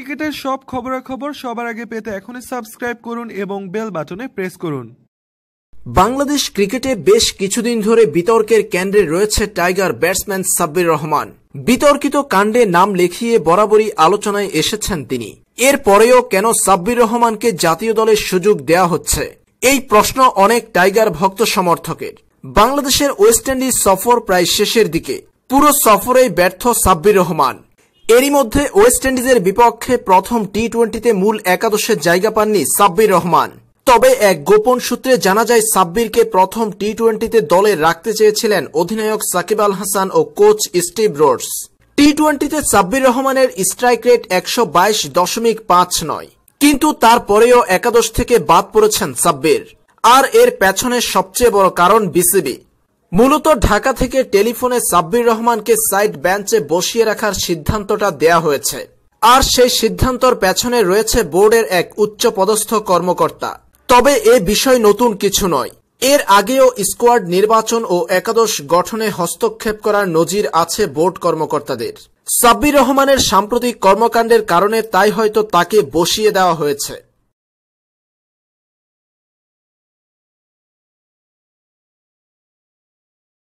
ক্রিকেটের সব খবরাখবর সবার আগে পেতে এখনই সাবস্ক্রাইব করুন এবং বেল বাটনে প্রেস করুন বাংলাদেশ ক্রিকেটে বেশ কিছুদিন ধরে বিতর্কের কেন্দ্রে রয়েছে টাইগার ব্যাটসম্যান সাব্বির রহমান বিতর্কিত কাণ্ডে নাম লেখিয়ে বরাবরই আলোচনায় এসেছেন তিনি এর পরেও কেন সাব্বির রহমানকে জাতীয় দলের সুযোগ দেয়া হচ্ছে এই প্রশ্ন অনেক টাইগার ভক্ত সমর্থকের বাংলাদেশের ওয়েস্ট ইন্ডিজ সফর প্রায় শেষের দিকে পুরো সফরেই ব্যর্থ সাব্বির রহমান এরই মধ্যে ওয়েস্ট ইন্ডিজের বিপক্ষে প্রথম টি টোয়েন্টিতে মূল একাদশে জায়গা পাননি সাব্বির রহমান তবে এক গোপন সূত্রে জানা যায় সাব্বিরকে প্রথম টি টোয়েন্টিতে দলে রাখতে চেয়েছিলেন অধিনায়ক সাকিব আল হাসান ও কোচ স্টিভ রোডস টি টোয়েন্টিতে সাব্বির রহমানের স্ট্রাইক রেট একশো বাইশ দশমিক পাঁচ নয় কিন্তু তারপরেও একাদশ থেকে বাদ পড়েছেন সাব্বির আর এর পেছনে সবচেয়ে বড় কারণ বিসিবি মূলত ঢাকা থেকে টেলিফোনে সাব্বির রহমানকে সাইড বেঞ্চে বসিয়ে রাখার সিদ্ধান্তটা দেয়া হয়েছে আর সেই সিদ্ধান্তর পেছনে রয়েছে বোর্ডের এক উচ্চ পদস্থ কর্মকর্তা তবে এ বিষয় নতুন কিছু নয় এর আগেও স্কোয়াড নির্বাচন ও একাদশ গঠনে হস্তক্ষেপ করার নজির আছে বোর্ড কর্মকর্তাদের সাব্বির রহমানের সাম্প্রতিক কর্মকাণ্ডের কারণে তাই হয়তো তাকে বসিয়ে দেওয়া হয়েছে